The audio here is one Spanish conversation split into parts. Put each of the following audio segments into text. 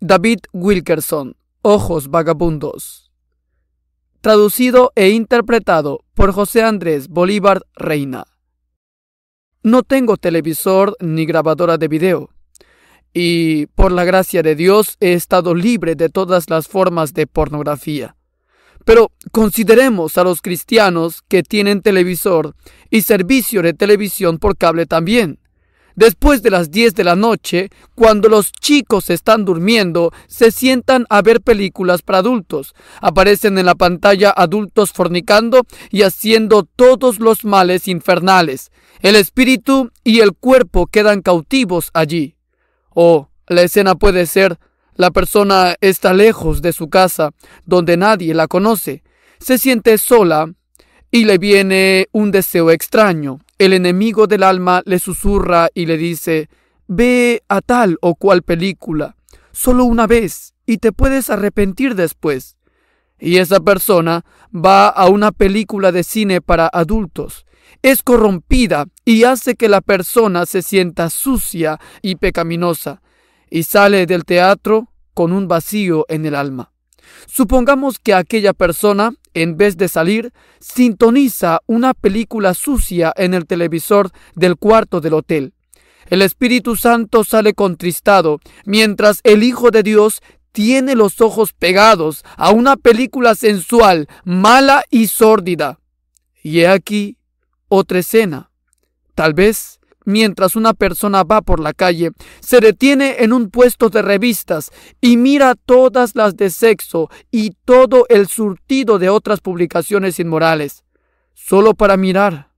David Wilkerson, Ojos Vagabundos. Traducido e interpretado por José Andrés Bolívar Reina. No tengo televisor ni grabadora de video. Y por la gracia de Dios he estado libre de todas las formas de pornografía. Pero consideremos a los cristianos que tienen televisor y servicio de televisión por cable también. Después de las 10 de la noche, cuando los chicos están durmiendo, se sientan a ver películas para adultos. Aparecen en la pantalla adultos fornicando y haciendo todos los males infernales. El espíritu y el cuerpo quedan cautivos allí. O oh, la escena puede ser, la persona está lejos de su casa, donde nadie la conoce. Se siente sola y le viene un deseo extraño. El enemigo del alma le susurra y le dice, ve a tal o cual película, solo una vez, y te puedes arrepentir después. Y esa persona va a una película de cine para adultos, es corrompida y hace que la persona se sienta sucia y pecaminosa, y sale del teatro con un vacío en el alma. Supongamos que aquella persona en vez de salir, sintoniza una película sucia en el televisor del cuarto del hotel. El Espíritu Santo sale contristado, mientras el Hijo de Dios tiene los ojos pegados a una película sensual, mala y sórdida. Y he aquí otra escena, tal vez mientras una persona va por la calle, se detiene en un puesto de revistas y mira todas las de sexo y todo el surtido de otras publicaciones inmorales, solo para mirar.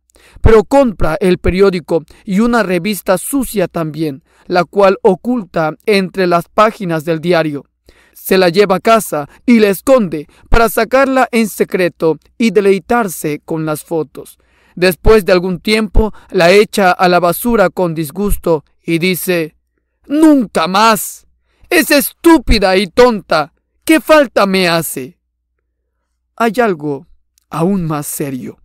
Pero compra el periódico y una revista sucia también, la cual oculta entre las páginas del diario se la lleva a casa y la esconde para sacarla en secreto y deleitarse con las fotos. Después de algún tiempo la echa a la basura con disgusto y dice, Nunca más. Es estúpida y tonta. ¿Qué falta me hace? Hay algo aún más serio.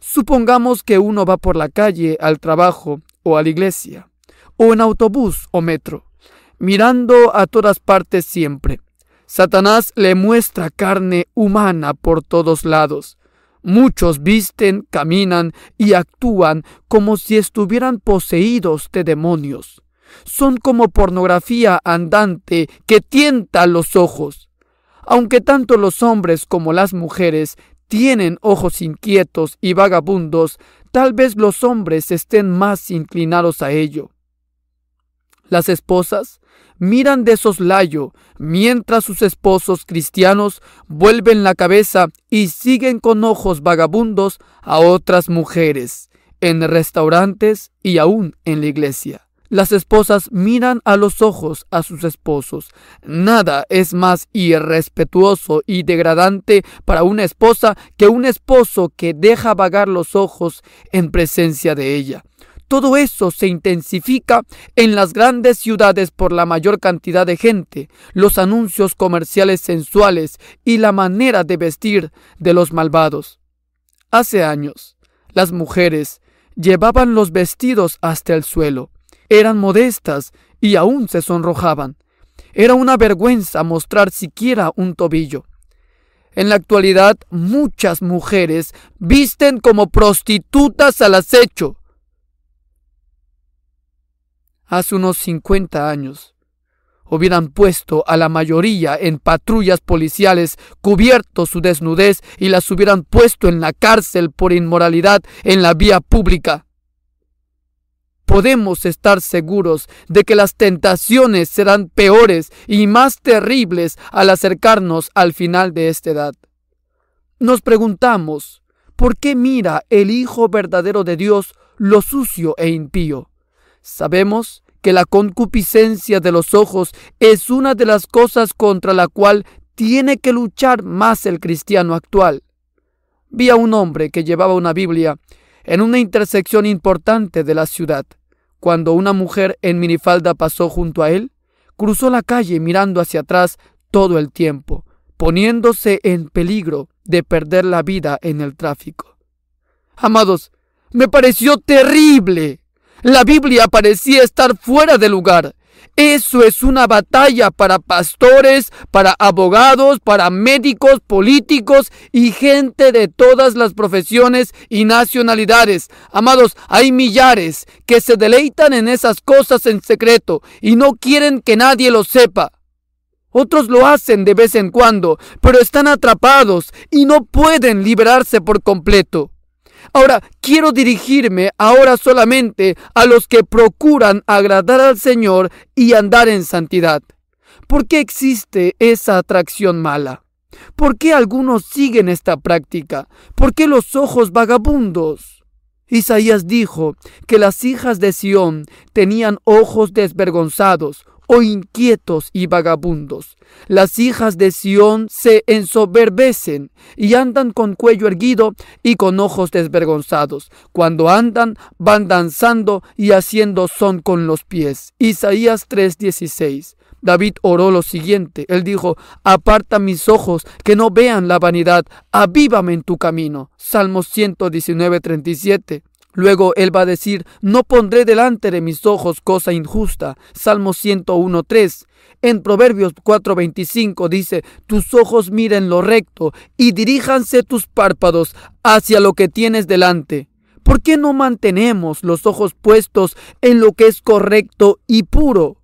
Supongamos que uno va por la calle al trabajo o a la iglesia, o en autobús o metro, mirando a todas partes siempre. Satanás le muestra carne humana por todos lados. Muchos visten, caminan y actúan como si estuvieran poseídos de demonios. Son como pornografía andante que tienta los ojos. Aunque tanto los hombres como las mujeres tienen ojos inquietos y vagabundos, tal vez los hombres estén más inclinados a ello las esposas miran de soslayo mientras sus esposos cristianos vuelven la cabeza y siguen con ojos vagabundos a otras mujeres, en restaurantes y aún en la iglesia. Las esposas miran a los ojos a sus esposos. Nada es más irrespetuoso y degradante para una esposa que un esposo que deja vagar los ojos en presencia de ella. Todo eso se intensifica en las grandes ciudades por la mayor cantidad de gente, los anuncios comerciales sensuales y la manera de vestir de los malvados. Hace años, las mujeres llevaban los vestidos hasta el suelo, eran modestas y aún se sonrojaban. Era una vergüenza mostrar siquiera un tobillo. En la actualidad, muchas mujeres visten como prostitutas al acecho hace unos 50 años hubieran puesto a la mayoría en patrullas policiales, cubierto su desnudez y las hubieran puesto en la cárcel por inmoralidad en la vía pública. Podemos estar seguros de que las tentaciones serán peores y más terribles al acercarnos al final de esta edad. Nos preguntamos, ¿por qué mira el Hijo verdadero de Dios lo sucio e impío? Sabemos que la concupiscencia de los ojos es una de las cosas contra la cual tiene que luchar más el cristiano actual. Vi a un hombre que llevaba una Biblia en una intersección importante de la ciudad. Cuando una mujer en minifalda pasó junto a él, cruzó la calle mirando hacia atrás todo el tiempo, poniéndose en peligro de perder la vida en el tráfico. Amados, me pareció terrible. La Biblia parecía estar fuera de lugar. Eso es una batalla para pastores, para abogados, para médicos, políticos y gente de todas las profesiones y nacionalidades. Amados, hay millares que se deleitan en esas cosas en secreto y no quieren que nadie lo sepa. Otros lo hacen de vez en cuando, pero están atrapados y no pueden liberarse por completo. Ahora quiero dirigirme ahora solamente a los que procuran agradar al Señor y andar en santidad. ¿Por qué existe esa atracción mala? ¿Por qué algunos siguen esta práctica? ¿Por qué los ojos vagabundos? Isaías dijo que las hijas de Sión tenían ojos desvergonzados, o inquietos y vagabundos. Las hijas de Sión se ensoberbecen y andan con cuello erguido y con ojos desvergonzados. Cuando andan, van danzando y haciendo son con los pies. Isaías 3:16. David oró lo siguiente. Él dijo, aparta mis ojos, que no vean la vanidad, avívame en tu camino. Salmos 119, 37. Luego él va a decir, no pondré delante de mis ojos cosa injusta. Salmo 101.3. En Proverbios 4.25 dice, tus ojos miren lo recto y diríjanse tus párpados hacia lo que tienes delante. ¿Por qué no mantenemos los ojos puestos en lo que es correcto y puro?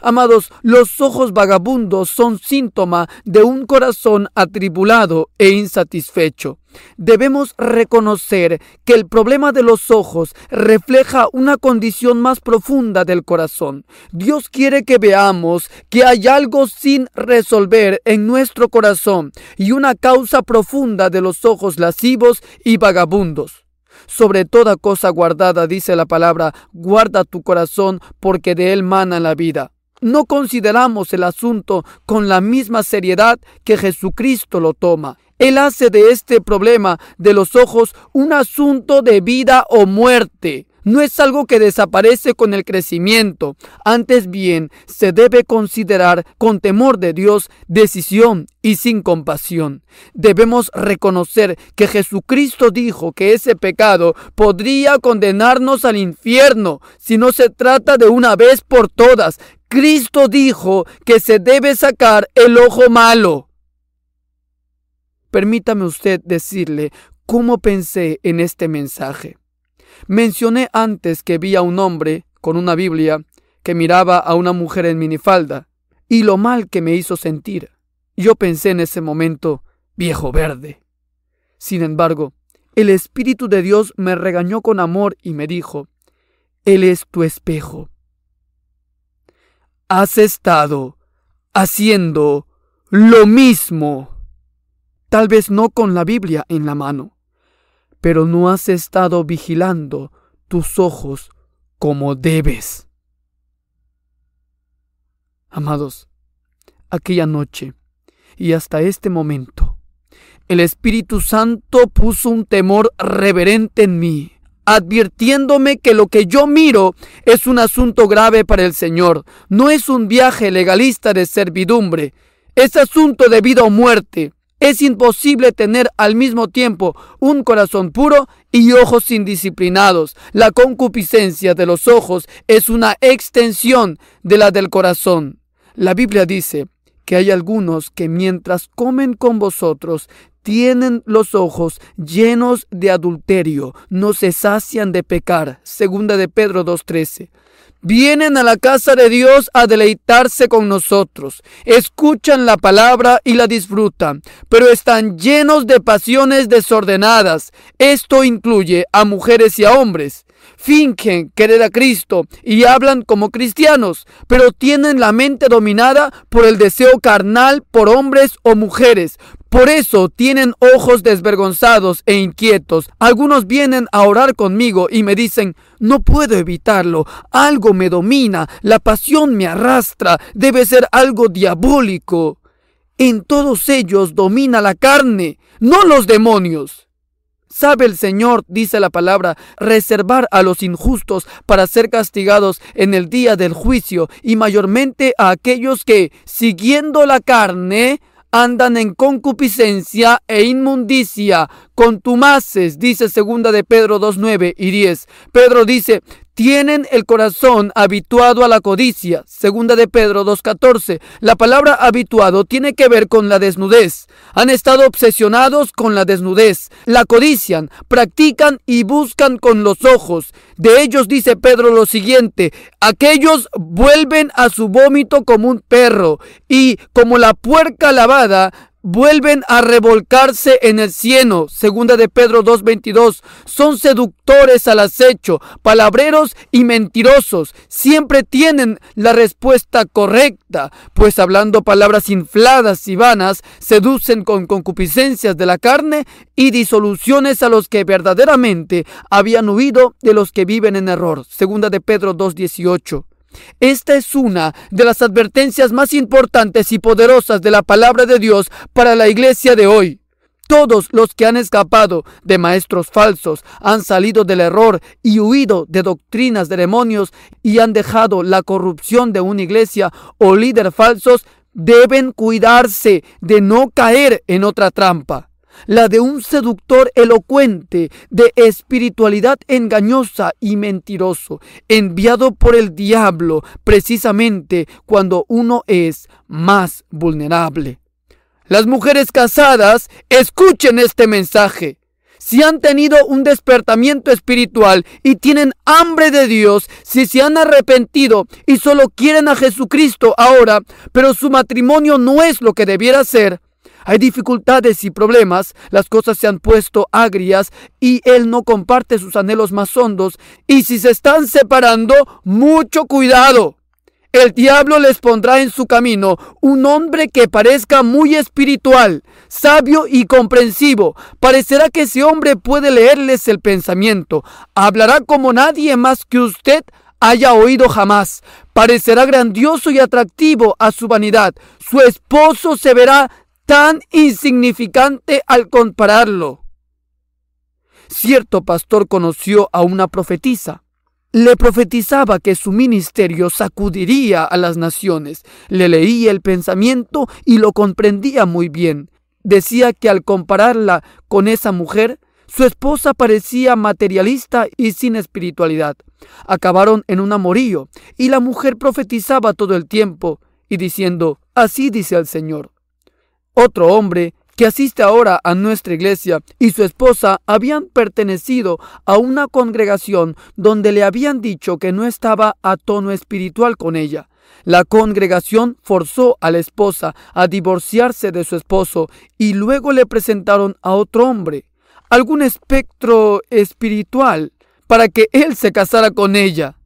Amados, los ojos vagabundos son síntoma de un corazón atribulado e insatisfecho. Debemos reconocer que el problema de los ojos refleja una condición más profunda del corazón. Dios quiere que veamos que hay algo sin resolver en nuestro corazón y una causa profunda de los ojos lascivos y vagabundos. Sobre toda cosa guardada, dice la palabra, guarda tu corazón porque de él mana la vida. No consideramos el asunto con la misma seriedad que Jesucristo lo toma. Él hace de este problema de los ojos un asunto de vida o muerte. No es algo que desaparece con el crecimiento, antes bien se debe considerar con temor de Dios decisión y sin compasión. Debemos reconocer que Jesucristo dijo que ese pecado podría condenarnos al infierno si no se trata de una vez por todas. Cristo dijo que se debe sacar el ojo malo permítame usted decirle cómo pensé en este mensaje. Mencioné antes que vi a un hombre con una Biblia que miraba a una mujer en minifalda y lo mal que me hizo sentir. Yo pensé en ese momento, viejo verde. Sin embargo, el Espíritu de Dios me regañó con amor y me dijo, Él es tu espejo. Has estado haciendo lo mismo tal vez no con la Biblia en la mano, pero no has estado vigilando tus ojos como debes. Amados, aquella noche y hasta este momento, el Espíritu Santo puso un temor reverente en mí, advirtiéndome que lo que yo miro es un asunto grave para el Señor, no es un viaje legalista de servidumbre, es asunto de vida o muerte. Es imposible tener al mismo tiempo un corazón puro y ojos indisciplinados. La concupiscencia de los ojos es una extensión de la del corazón. La Biblia dice que hay algunos que mientras comen con vosotros tienen los ojos llenos de adulterio, no se sacian de pecar. Segunda de Pedro 2.13 vienen a la casa de Dios a deleitarse con nosotros, escuchan la palabra y la disfrutan, pero están llenos de pasiones desordenadas. Esto incluye a mujeres y a hombres. Fingen querer a Cristo y hablan como cristianos, pero tienen la mente dominada por el deseo carnal por hombres o mujeres, por eso tienen ojos desvergonzados e inquietos. Algunos vienen a orar conmigo y me dicen, no puedo evitarlo, algo me domina, la pasión me arrastra, debe ser algo diabólico. En todos ellos domina la carne, no los demonios. Sabe el Señor, dice la palabra, reservar a los injustos para ser castigados en el día del juicio y mayormente a aquellos que, siguiendo la carne, andan en concupiscencia e inmundicia, contumaces, dice segunda de Pedro 2, 9 y 10. Pedro dice, tienen el corazón habituado a la codicia. Segunda de Pedro 2.14. La palabra habituado tiene que ver con la desnudez. Han estado obsesionados con la desnudez. La codician, practican y buscan con los ojos. De ellos dice Pedro lo siguiente. Aquellos vuelven a su vómito como un perro y como la puerca lavada vuelven a revolcarse en el cielo, Segunda de Pedro 2.22. Son seductores al acecho, palabreros y mentirosos. Siempre tienen la respuesta correcta, pues hablando palabras infladas y vanas, seducen con concupiscencias de la carne y disoluciones a los que verdaderamente habían huido de los que viven en error. Segunda de Pedro 2.18. Esta es una de las advertencias más importantes y poderosas de la palabra de Dios para la iglesia de hoy. Todos los que han escapado de maestros falsos han salido del error y huido de doctrinas de demonios y han dejado la corrupción de una iglesia o líder falsos deben cuidarse de no caer en otra trampa la de un seductor elocuente de espiritualidad engañosa y mentiroso, enviado por el diablo precisamente cuando uno es más vulnerable. Las mujeres casadas, escuchen este mensaje. Si han tenido un despertamiento espiritual y tienen hambre de Dios, si se han arrepentido y solo quieren a Jesucristo ahora, pero su matrimonio no es lo que debiera ser, hay dificultades y problemas, las cosas se han puesto agrias y él no comparte sus anhelos más hondos. Y si se están separando, mucho cuidado. El diablo les pondrá en su camino un hombre que parezca muy espiritual, sabio y comprensivo. Parecerá que ese hombre puede leerles el pensamiento. Hablará como nadie más que usted haya oído jamás. Parecerá grandioso y atractivo a su vanidad. Su esposo se verá tan insignificante al compararlo. Cierto pastor conoció a una profetisa. Le profetizaba que su ministerio sacudiría a las naciones. Le leía el pensamiento y lo comprendía muy bien. Decía que al compararla con esa mujer, su esposa parecía materialista y sin espiritualidad. Acabaron en un amorío y la mujer profetizaba todo el tiempo y diciendo, así dice el Señor. Otro hombre que asiste ahora a nuestra iglesia y su esposa habían pertenecido a una congregación donde le habían dicho que no estaba a tono espiritual con ella. La congregación forzó a la esposa a divorciarse de su esposo y luego le presentaron a otro hombre, algún espectro espiritual, para que él se casara con ella.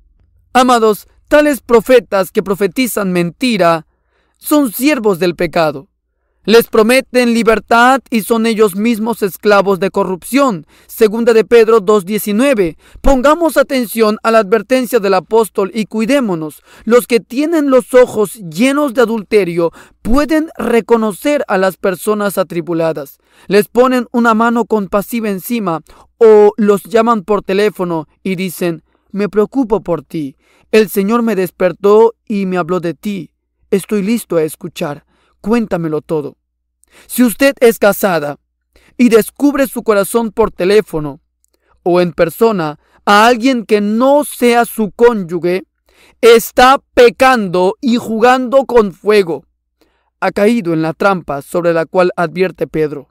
Amados, tales profetas que profetizan mentira son siervos del pecado. Les prometen libertad y son ellos mismos esclavos de corrupción. Segunda de Pedro 2.19. Pongamos atención a la advertencia del apóstol y cuidémonos. Los que tienen los ojos llenos de adulterio pueden reconocer a las personas atribuladas. Les ponen una mano compasiva encima o los llaman por teléfono y dicen, me preocupo por ti. El Señor me despertó y me habló de ti. Estoy listo a escuchar cuéntamelo todo. Si usted es casada y descubre su corazón por teléfono o en persona a alguien que no sea su cónyuge, está pecando y jugando con fuego. Ha caído en la trampa sobre la cual advierte Pedro.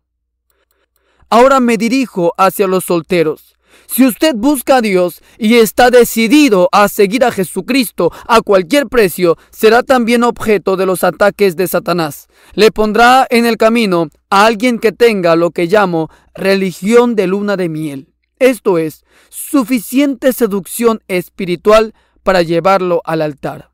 Ahora me dirijo hacia los solteros. Si usted busca a Dios y está decidido a seguir a Jesucristo a cualquier precio, será también objeto de los ataques de Satanás. Le pondrá en el camino a alguien que tenga lo que llamo religión de luna de miel. Esto es, suficiente seducción espiritual para llevarlo al altar.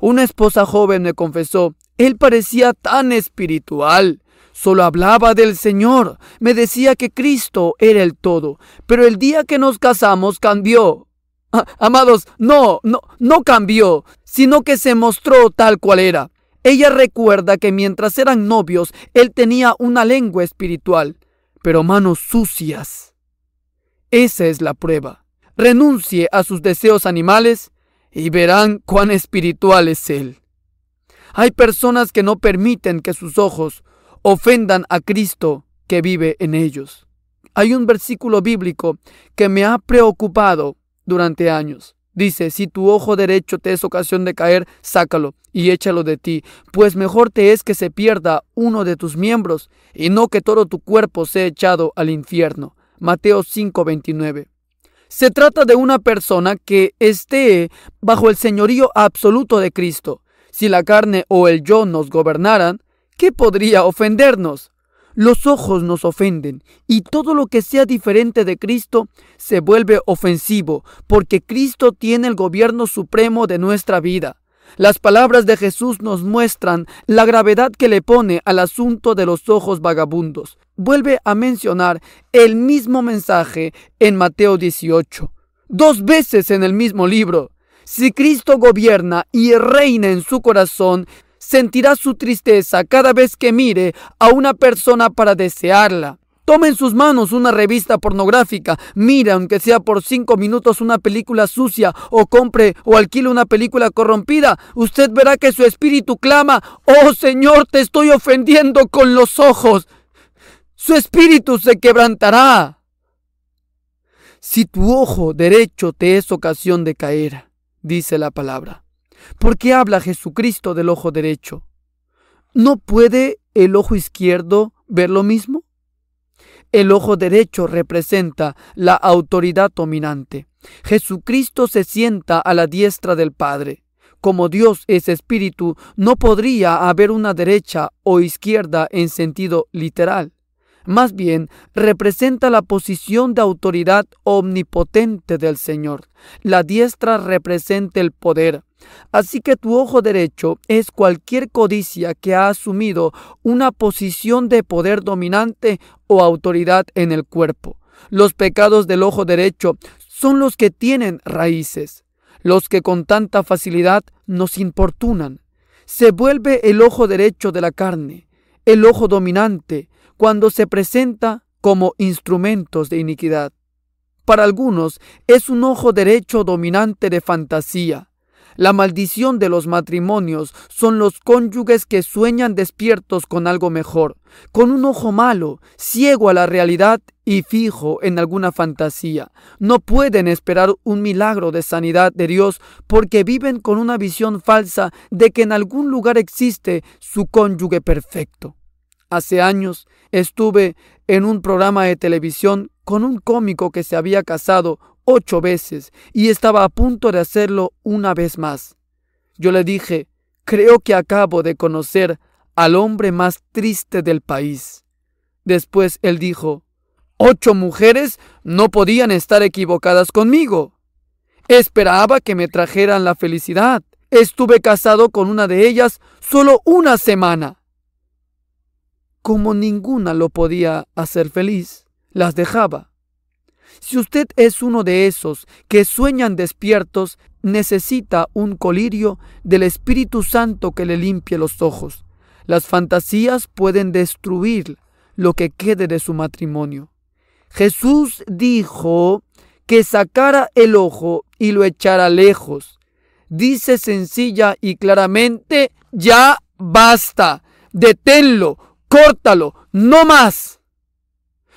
Una esposa joven me confesó, él parecía tan espiritual Solo hablaba del Señor, me decía que Cristo era el todo, pero el día que nos casamos cambió. Ah, amados, no, no, no cambió, sino que se mostró tal cual era. Ella recuerda que mientras eran novios, él tenía una lengua espiritual, pero manos sucias. Esa es la prueba. Renuncie a sus deseos animales y verán cuán espiritual es él. Hay personas que no permiten que sus ojos ofendan a Cristo que vive en ellos. Hay un versículo bíblico que me ha preocupado durante años. Dice, si tu ojo derecho te es ocasión de caer, sácalo y échalo de ti, pues mejor te es que se pierda uno de tus miembros y no que todo tu cuerpo sea echado al infierno. Mateo 5:29. Se trata de una persona que esté bajo el señorío absoluto de Cristo. Si la carne o el yo nos gobernaran, ¿Qué podría ofendernos? Los ojos nos ofenden y todo lo que sea diferente de Cristo se vuelve ofensivo porque Cristo tiene el gobierno supremo de nuestra vida. Las palabras de Jesús nos muestran la gravedad que le pone al asunto de los ojos vagabundos. Vuelve a mencionar el mismo mensaje en Mateo 18, dos veces en el mismo libro. Si Cristo gobierna y reina en su corazón, sentirá su tristeza cada vez que mire a una persona para desearla. Toma en sus manos una revista pornográfica, mira aunque sea por cinco minutos una película sucia o compre o alquile una película corrompida, usted verá que su espíritu clama, oh Señor, te estoy ofendiendo con los ojos. Su espíritu se quebrantará. Si tu ojo derecho te es ocasión de caer, dice la palabra, ¿Por qué habla Jesucristo del ojo derecho? ¿No puede el ojo izquierdo ver lo mismo? El ojo derecho representa la autoridad dominante. Jesucristo se sienta a la diestra del Padre. Como Dios es espíritu, no podría haber una derecha o izquierda en sentido literal. Más bien, representa la posición de autoridad omnipotente del Señor. La diestra representa el poder. Así que tu ojo derecho es cualquier codicia que ha asumido una posición de poder dominante o autoridad en el cuerpo. Los pecados del ojo derecho son los que tienen raíces, los que con tanta facilidad nos importunan. Se vuelve el ojo derecho de la carne, el ojo dominante, cuando se presenta como instrumentos de iniquidad. Para algunos es un ojo derecho dominante de fantasía. La maldición de los matrimonios son los cónyuges que sueñan despiertos con algo mejor, con un ojo malo, ciego a la realidad y fijo en alguna fantasía. No pueden esperar un milagro de sanidad de Dios porque viven con una visión falsa de que en algún lugar existe su cónyuge perfecto. Hace años estuve en un programa de televisión con un cómico que se había casado ocho veces y estaba a punto de hacerlo una vez más. Yo le dije, creo que acabo de conocer al hombre más triste del país. Después él dijo, ocho mujeres no podían estar equivocadas conmigo. Esperaba que me trajeran la felicidad. Estuve casado con una de ellas solo una semana como ninguna lo podía hacer feliz, las dejaba. Si usted es uno de esos que sueñan despiertos, necesita un colirio del Espíritu Santo que le limpie los ojos. Las fantasías pueden destruir lo que quede de su matrimonio. Jesús dijo que sacara el ojo y lo echara lejos. Dice sencilla y claramente, ya basta, deténlo, Córtalo, no más.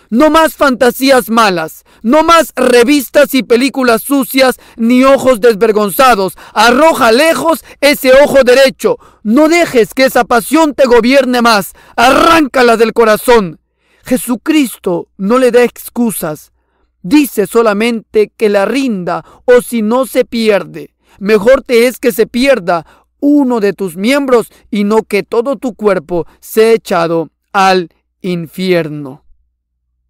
No más fantasías malas, no más revistas y películas sucias ni ojos desvergonzados. Arroja lejos ese ojo derecho. No dejes que esa pasión te gobierne más. Arráncala del corazón. Jesucristo no le da excusas. Dice solamente que la rinda o si no se pierde. Mejor te es que se pierda uno de tus miembros y no que todo tu cuerpo sea echado al infierno.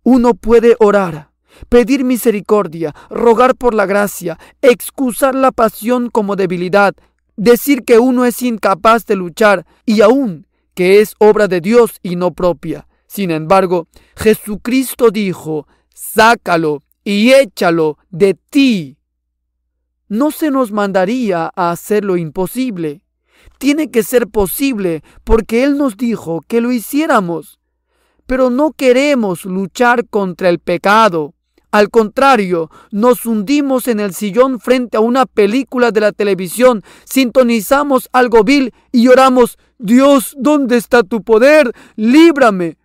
Uno puede orar, pedir misericordia, rogar por la gracia, excusar la pasión como debilidad, decir que uno es incapaz de luchar y aún que es obra de Dios y no propia. Sin embargo, Jesucristo dijo, sácalo y échalo de ti no se nos mandaría a hacer lo imposible. Tiene que ser posible porque Él nos dijo que lo hiciéramos. Pero no queremos luchar contra el pecado. Al contrario, nos hundimos en el sillón frente a una película de la televisión, sintonizamos algo vil y lloramos, Dios, ¿dónde está tu poder? Líbrame.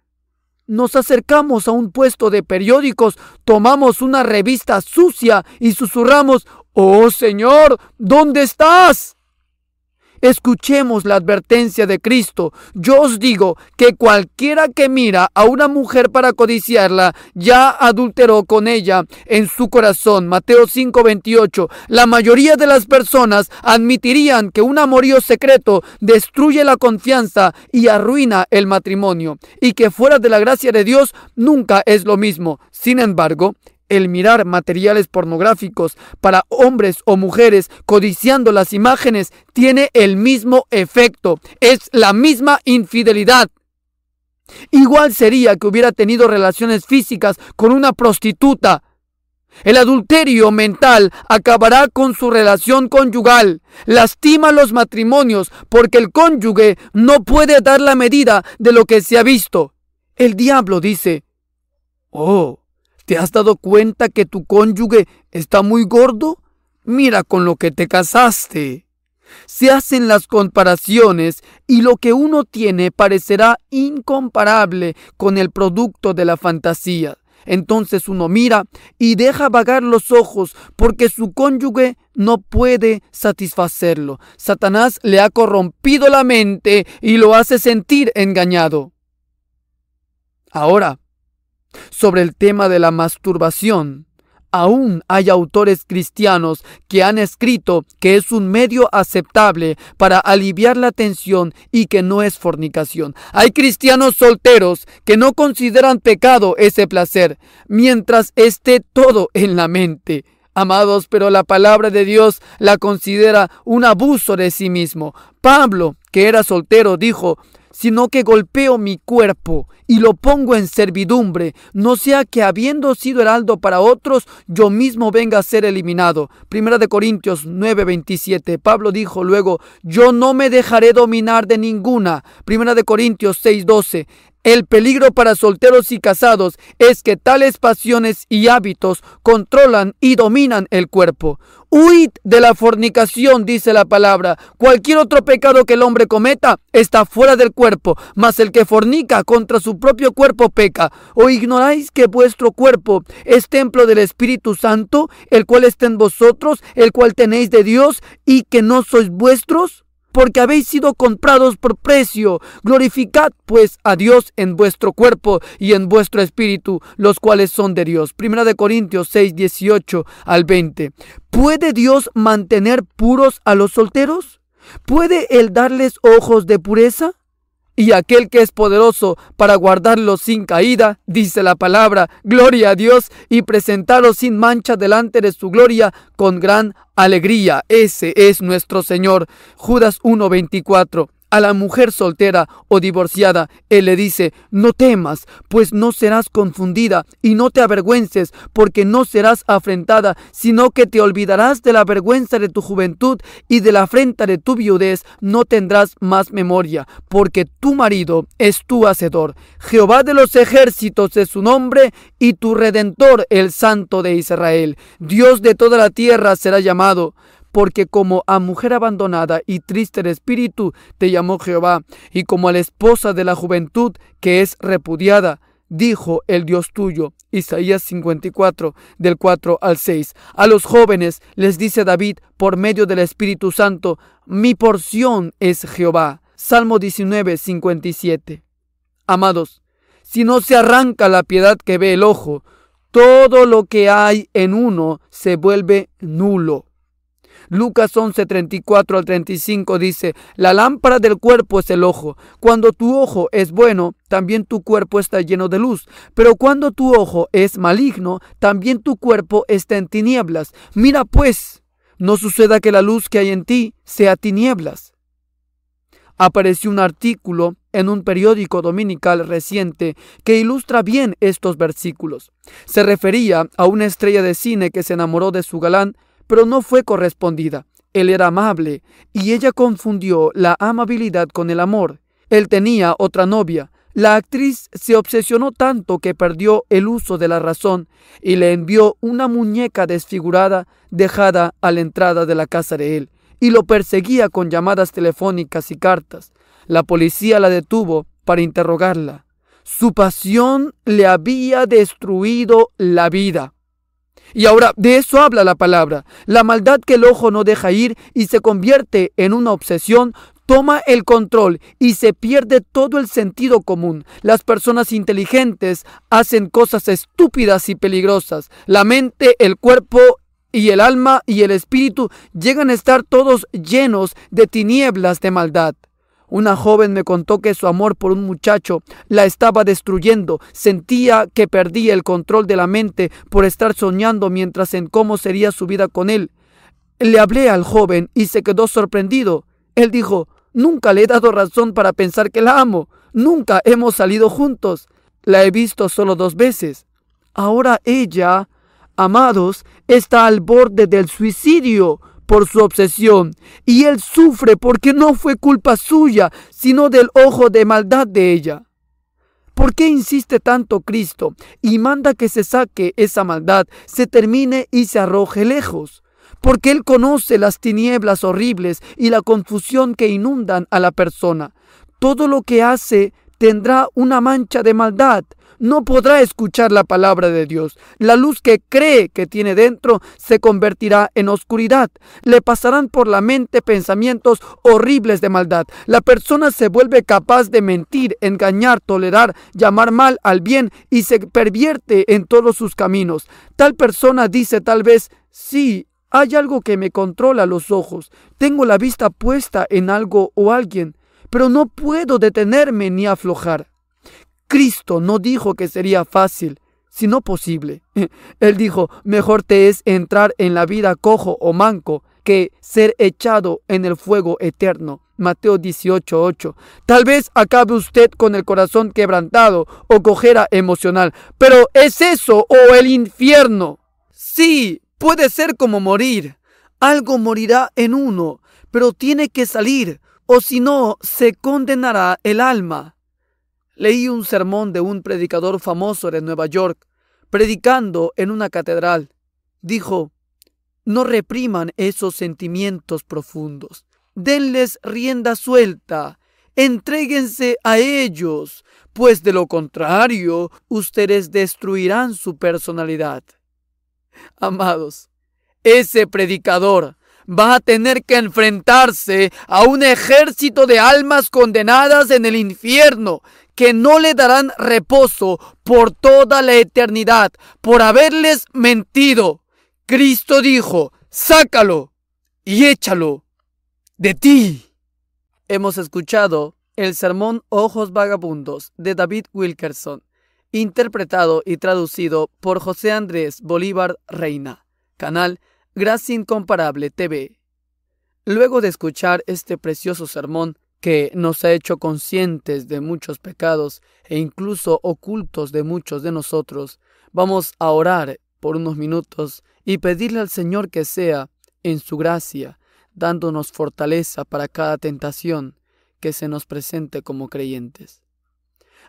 Nos acercamos a un puesto de periódicos, tomamos una revista sucia y susurramos, Oh Señor, ¿dónde estás? Escuchemos la advertencia de Cristo. Yo os digo que cualquiera que mira a una mujer para codiciarla ya adulteró con ella en su corazón. Mateo 5:28. La mayoría de las personas admitirían que un amorío secreto destruye la confianza y arruina el matrimonio y que fuera de la gracia de Dios nunca es lo mismo. Sin embargo, el mirar materiales pornográficos para hombres o mujeres codiciando las imágenes tiene el mismo efecto, es la misma infidelidad. Igual sería que hubiera tenido relaciones físicas con una prostituta. El adulterio mental acabará con su relación conyugal, lastima los matrimonios porque el cónyuge no puede dar la medida de lo que se ha visto. El diablo dice, oh, ¿Te has dado cuenta que tu cónyuge está muy gordo? Mira con lo que te casaste. Se hacen las comparaciones y lo que uno tiene parecerá incomparable con el producto de la fantasía. Entonces uno mira y deja vagar los ojos porque su cónyuge no puede satisfacerlo. Satanás le ha corrompido la mente y lo hace sentir engañado. Ahora, sobre el tema de la masturbación, aún hay autores cristianos que han escrito que es un medio aceptable para aliviar la tensión y que no es fornicación. Hay cristianos solteros que no consideran pecado ese placer, mientras esté todo en la mente. Amados, pero la palabra de Dios la considera un abuso de sí mismo. Pablo, que era soltero, dijo, sino que golpeo mi cuerpo y lo pongo en servidumbre, no sea que habiendo sido heraldo para otros, yo mismo venga a ser eliminado. Primera de Corintios 9:27. Pablo dijo luego, yo no me dejaré dominar de ninguna. Primera de Corintios 6:12. El peligro para solteros y casados es que tales pasiones y hábitos controlan y dominan el cuerpo. Huid de la fornicación, dice la palabra. Cualquier otro pecado que el hombre cometa está fuera del cuerpo, mas el que fornica contra su propio cuerpo peca. ¿O ignoráis que vuestro cuerpo es templo del Espíritu Santo, el cual está en vosotros, el cual tenéis de Dios, y que no sois vuestros? porque habéis sido comprados por precio. Glorificad pues a Dios en vuestro cuerpo y en vuestro espíritu, los cuales son de Dios. Primera de Corintios 6, 18 al 20. ¿Puede Dios mantener puros a los solteros? ¿Puede Él darles ojos de pureza? y aquel que es poderoso para guardarlos sin caída, dice la palabra, gloria a Dios, y presentaros sin mancha delante de su gloria con gran alegría. Ese es nuestro Señor. Judas 1:24 a la mujer soltera o divorciada, Él le dice, no temas, pues no serás confundida, y no te avergüences, porque no serás afrentada, sino que te olvidarás de la vergüenza de tu juventud y de la afrenta de tu viudez, no tendrás más memoria, porque tu marido es tu hacedor. Jehová de los ejércitos es su nombre, y tu redentor el santo de Israel. Dios de toda la tierra será llamado porque como a mujer abandonada y triste de espíritu te llamó Jehová, y como a la esposa de la juventud que es repudiada, dijo el Dios tuyo. Isaías 54, del 4 al 6. A los jóvenes les dice David, por medio del Espíritu Santo, mi porción es Jehová. Salmo 19, 57. Amados, si no se arranca la piedad que ve el ojo, todo lo que hay en uno se vuelve nulo. Lucas 11, 34 al 35 dice, la lámpara del cuerpo es el ojo. Cuando tu ojo es bueno, también tu cuerpo está lleno de luz. Pero cuando tu ojo es maligno, también tu cuerpo está en tinieblas. Mira pues, no suceda que la luz que hay en ti sea tinieblas. Apareció un artículo en un periódico dominical reciente que ilustra bien estos versículos. Se refería a una estrella de cine que se enamoró de su galán pero no fue correspondida. Él era amable y ella confundió la amabilidad con el amor. Él tenía otra novia. La actriz se obsesionó tanto que perdió el uso de la razón y le envió una muñeca desfigurada dejada a la entrada de la casa de él y lo perseguía con llamadas telefónicas y cartas. La policía la detuvo para interrogarla. Su pasión le había destruido la vida. Y ahora de eso habla la palabra. La maldad que el ojo no deja ir y se convierte en una obsesión toma el control y se pierde todo el sentido común. Las personas inteligentes hacen cosas estúpidas y peligrosas. La mente, el cuerpo y el alma y el espíritu llegan a estar todos llenos de tinieblas de maldad. Una joven me contó que su amor por un muchacho la estaba destruyendo. Sentía que perdía el control de la mente por estar soñando mientras en cómo sería su vida con él. Le hablé al joven y se quedó sorprendido. Él dijo, Nunca le he dado razón para pensar que la amo. Nunca hemos salido juntos. La he visto solo dos veces. Ahora ella, amados, está al borde del suicidio por su obsesión y él sufre porque no fue culpa suya, sino del ojo de maldad de ella. ¿Por qué insiste tanto Cristo y manda que se saque esa maldad, se termine y se arroje lejos? Porque Él conoce las tinieblas horribles y la confusión que inundan a la persona. Todo lo que hace tendrá una mancha de maldad, no podrá escuchar la palabra de Dios. La luz que cree que tiene dentro se convertirá en oscuridad. Le pasarán por la mente pensamientos horribles de maldad. La persona se vuelve capaz de mentir, engañar, tolerar, llamar mal al bien y se pervierte en todos sus caminos. Tal persona dice tal vez, sí, hay algo que me controla los ojos. Tengo la vista puesta en algo o alguien, pero no puedo detenerme ni aflojar. Cristo no dijo que sería fácil, sino posible. Él dijo, mejor te es entrar en la vida cojo o manco que ser echado en el fuego eterno. Mateo 18:8. Tal vez acabe usted con el corazón quebrantado o cojera emocional, pero ¿es eso o el infierno? Sí, puede ser como morir. Algo morirá en uno, pero tiene que salir, o si no, se condenará el alma leí un sermón de un predicador famoso de Nueva York, predicando en una catedral. Dijo, no repriman esos sentimientos profundos, denles rienda suelta, entréguense a ellos, pues de lo contrario ustedes destruirán su personalidad. Amados, ese predicador va a tener que enfrentarse a un ejército de almas condenadas en el infierno que no le darán reposo por toda la eternidad por haberles mentido. Cristo dijo, sácalo y échalo de ti. Hemos escuchado el sermón Ojos Vagabundos de David Wilkerson, interpretado y traducido por José Andrés Bolívar Reina, canal Gracia Incomparable TV. Luego de escuchar este precioso sermón, que nos ha hecho conscientes de muchos pecados e incluso ocultos de muchos de nosotros, vamos a orar por unos minutos y pedirle al Señor que sea, en su gracia, dándonos fortaleza para cada tentación que se nos presente como creyentes.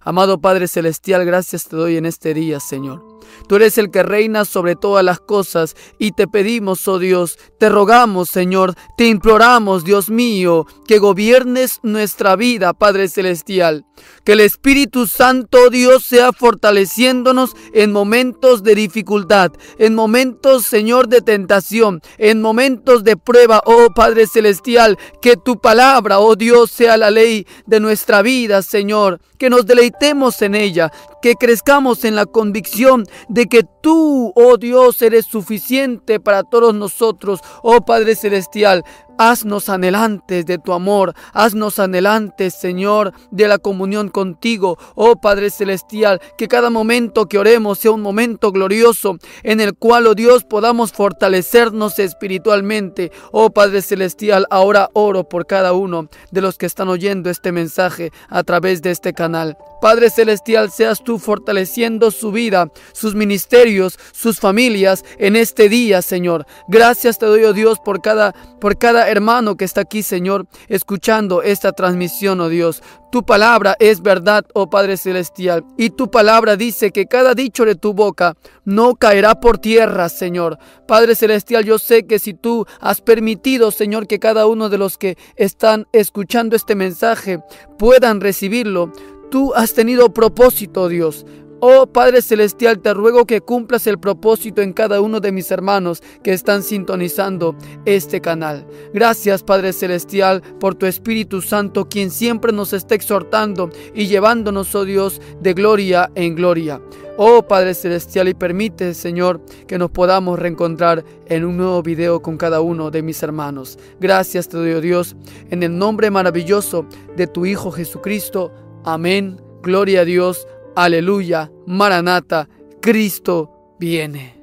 Amado Padre Celestial, gracias te doy en este día, Señor. Tú eres el que reina sobre todas las cosas y te pedimos, oh Dios, te rogamos, Señor, te imploramos, Dios mío, que gobiernes nuestra vida, Padre Celestial. Que el Espíritu Santo Dios sea fortaleciéndonos en momentos de dificultad, en momentos, Señor, de tentación, en momentos de prueba, oh Padre Celestial. Que tu palabra, oh Dios, sea la ley de nuestra vida, Señor. Que nos deleitemos en ella, que crezcamos en la convicción de que tú, oh Dios, eres suficiente para todos nosotros, oh Padre Celestial. Haznos anhelantes de tu amor, haznos anhelantes, Señor, de la comunión contigo. Oh Padre Celestial, que cada momento que oremos sea un momento glorioso en el cual, oh Dios, podamos fortalecernos espiritualmente. Oh Padre Celestial, ahora oro por cada uno de los que están oyendo este mensaje a través de este canal. Padre Celestial, seas tú fortaleciendo su vida, sus ministerios, sus familias en este día, Señor. Gracias te doy, oh Dios, por cada, por cada hermano que está aquí, Señor, escuchando esta transmisión, oh Dios. Tu palabra es verdad, oh Padre Celestial, y tu palabra dice que cada dicho de tu boca no caerá por tierra, Señor. Padre Celestial, yo sé que si tú has permitido, Señor, que cada uno de los que están escuchando este mensaje puedan recibirlo, Tú has tenido propósito, Dios. Oh Padre Celestial, te ruego que cumplas el propósito en cada uno de mis hermanos que están sintonizando este canal. Gracias Padre Celestial por tu Espíritu Santo, quien siempre nos está exhortando y llevándonos, oh Dios, de gloria en gloria. Oh Padre Celestial, y permite, Señor, que nos podamos reencontrar en un nuevo video con cada uno de mis hermanos. Gracias te doy, oh Dios, en el nombre maravilloso de tu Hijo Jesucristo. Amén, gloria a Dios, aleluya, Maranata, Cristo viene.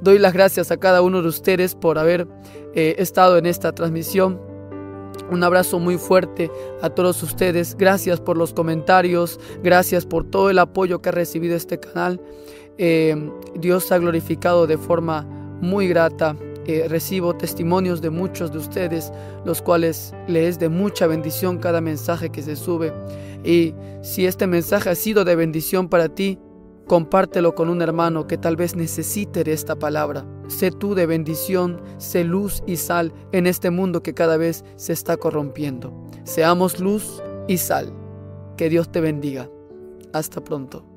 Doy las gracias a cada uno de ustedes por haber eh, estado en esta transmisión. Un abrazo muy fuerte a todos ustedes. Gracias por los comentarios. Gracias por todo el apoyo que ha recibido este canal. Eh, Dios ha glorificado de forma muy grata eh, recibo testimonios de muchos de ustedes, los cuales le es de mucha bendición cada mensaje que se sube. Y si este mensaje ha sido de bendición para ti, compártelo con un hermano que tal vez necesite de esta palabra. Sé tú de bendición, sé luz y sal en este mundo que cada vez se está corrompiendo. Seamos luz y sal. Que Dios te bendiga. Hasta pronto.